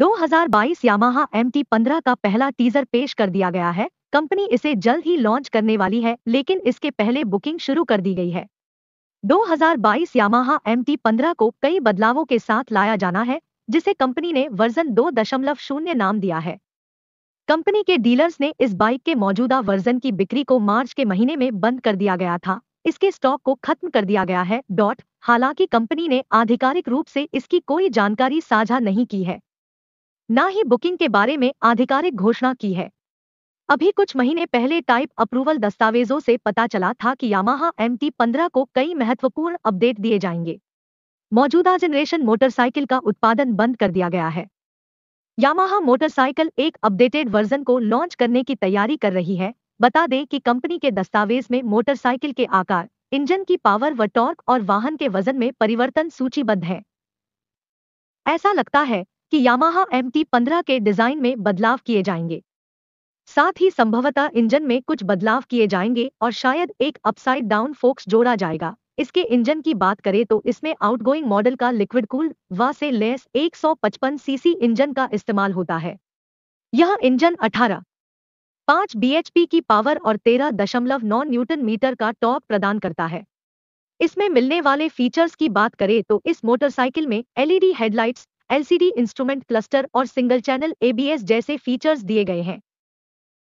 2022 Yamaha M T का पहला teaser पेश कर दिया गया है कंपनी इसे जल्द ही लॉन्च करने वाली है लेकिन इसके पहले बुकिंग शुरू कर दी गई है 2022 यामाहा एम टी को कई बदलावों के साथ लाया जाना है जिसे कंपनी ने वर्जन 2.0 नाम दिया है कंपनी के डीलर्स ने इस बाइक के मौजूदा वर्जन की बिक्री को मार्च के महीने में बंद कर दिया गया था इसके स्टॉक को खत्म कर दिया गया है डॉट हालांकि कंपनी ने आधिकारिक रूप से इसकी कोई जानकारी साझा नहीं की है न ही बुकिंग के बारे में आधिकारिक घोषणा की है अभी कुछ महीने पहले टाइप अप्रूवल दस्तावेजों से पता चला था कि यामाहा एम टी पंद्रह को कई महत्वपूर्ण अपडेट दिए जाएंगे मौजूदा जनरेशन मोटरसाइकिल का उत्पादन बंद कर दिया गया है यामाहा मोटरसाइकिल एक अपडेटेड वर्जन को लॉन्च करने की तैयारी कर रही है बता दें कि कंपनी के दस्तावेज में मोटरसाइकिल के आकार इंजन की पावर व टॉर्क और वाहन के वजन में परिवर्तन सूचीबद्ध है ऐसा लगता है कि यामाहा एम टी पंद्रह के डिजाइन में बदलाव किए जाएंगे साथ ही संभवतः इंजन में कुछ बदलाव किए जाएंगे और शायद एक अपसाइड डाउन फोक्स जोड़ा जाएगा इसके इंजन की बात करें तो इसमें आउटगोइंग मॉडल का लिक्विड कूल व से लेस 155 सीसी इंजन का इस्तेमाल होता है यह इंजन अठारह पांच बीएचपी की पावर और तेरह दशमलव नौ न्यूटन मीटर का टॉप प्रदान करता है इसमें मिलने वाले फीचर्स की बात करें तो इस मोटरसाइकिल में LED headlights LCD instrument cluster और सिंगल चैनल एबीएस जैसे फीचर्स दिए गए हैं